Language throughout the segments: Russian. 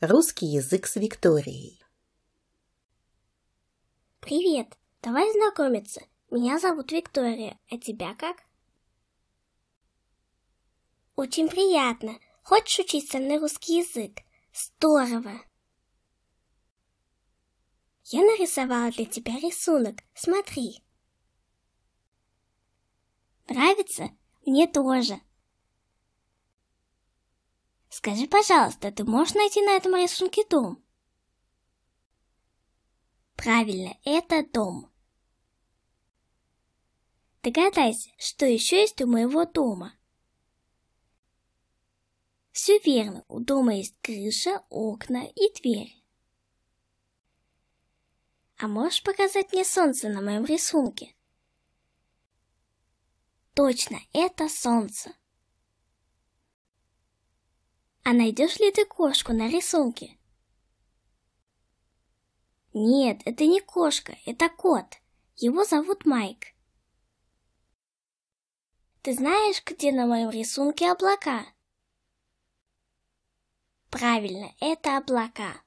Русский язык с Викторией. Привет, давай знакомиться. Меня зовут Виктория, а тебя как? Очень приятно. Хочешь учиться на русский язык? Здорово! Я нарисовала для тебя рисунок. Смотри. Нравится? Мне тоже. Скажи, пожалуйста, ты можешь найти на этом рисунке дом? Правильно, это дом. Догадайся, что еще есть у моего дома. Все верно, у дома есть крыша, окна и дверь. А можешь показать мне солнце на моем рисунке? Точно, это солнце а найдешь ли ты кошку на рисунке? Нет, это не кошка, это кот. Его зовут Майк. Ты знаешь, где на моем рисунке облака? Правильно, это облака.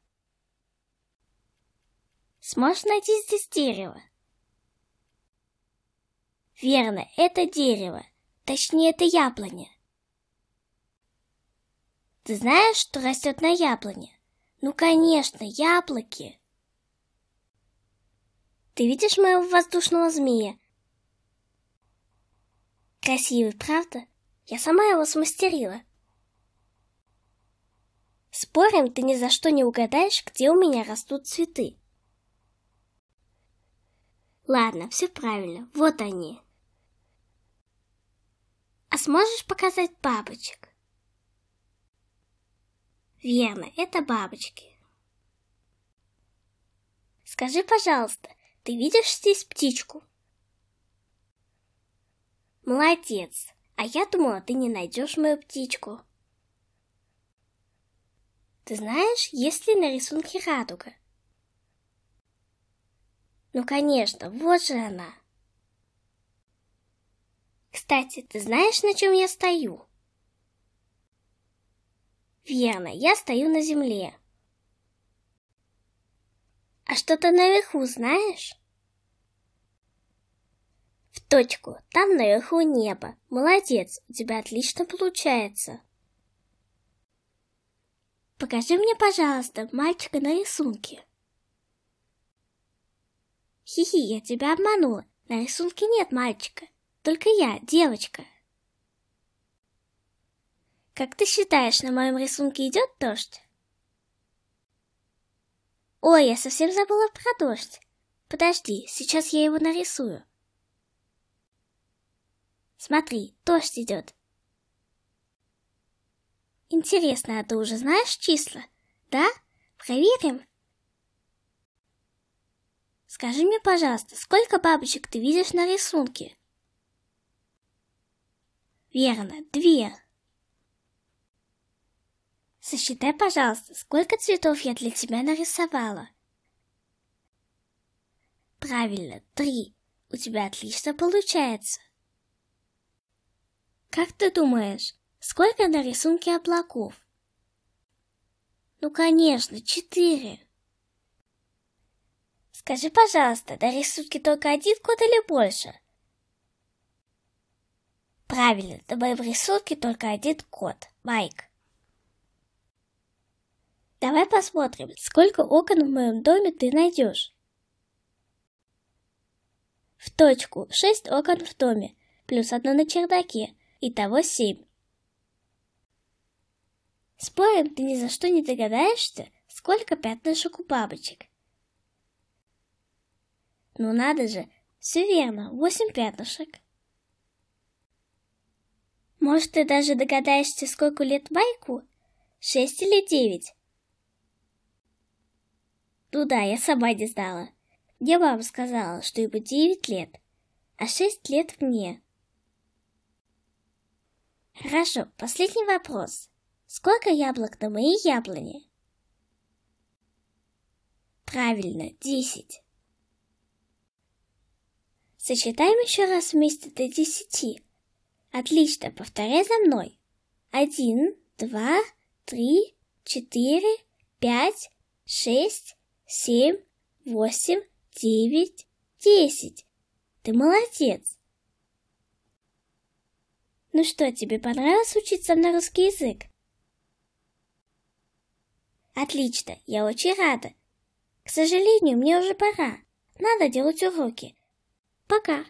Сможешь найти здесь дерево? Верно, это дерево. Точнее, это яблоня. Ты знаешь, что растет на яблоне? Ну, конечно, яблоки. Ты видишь моего воздушного змея? Красивый, правда? Я сама его смастерила. Спорим, ты ни за что не угадаешь, где у меня растут цветы. Ладно, все правильно, вот они. А сможешь показать бабочек? Верно, это бабочки. Скажи, пожалуйста, ты видишь здесь птичку? Молодец. А я думала, ты не найдешь мою птичку. Ты знаешь, есть ли на рисунке радуга? Ну, конечно, вот же она. Кстати, ты знаешь, на чем я стою? Верно, я стою на земле. А что то наверху знаешь? В точку. Там наверху небо. Молодец, у тебя отлично получается. Покажи мне, пожалуйста, мальчика на рисунке. Хи-хи, я тебя обманула. На рисунке нет мальчика. Только я, девочка. Как ты считаешь, на моем рисунке идет дождь? Ой, я совсем забыла про дождь. Подожди, сейчас я его нарисую. Смотри, дождь идет. Интересно, а ты уже знаешь числа? Да? Проверим? Скажи мне, пожалуйста, сколько бабочек ты видишь на рисунке? Верно, две. Сосчитай, пожалуйста, сколько цветов я для тебя нарисовала. Правильно, три. У тебя отлично получается. Как ты думаешь, сколько на рисунке облаков? Ну, конечно, четыре. Скажи, пожалуйста, на рисунке только один кот или больше? Правильно, на моем рисунке только один кот, Майк. Давай посмотрим, сколько окон в моем доме ты найдешь. В точку 6 окон в доме, плюс одно на чердаке, итого 7. Спорим, ты ни за что не догадаешься, сколько пятнышек у бабочек. Ну надо же, все верно, 8 пятнышек. Может, ты даже догадаешься, сколько лет Майку? Шесть или девять? Ну да, я сама не знала. Мне мама сказала, что ему 9 лет, а 6 лет мне. Хорошо, последний вопрос. Сколько яблок на моей яблоне? Правильно, 10. Сочетаем еще раз вместе до 10. Отлично, повторяй за мной. 1, 2, 3, 4, 5, 6, семь, восемь, девять, десять. Ты молодец. Ну что, тебе понравилось учиться на русский язык? Отлично, я очень рада. К сожалению, мне уже пора. Надо делать уроки. Пока.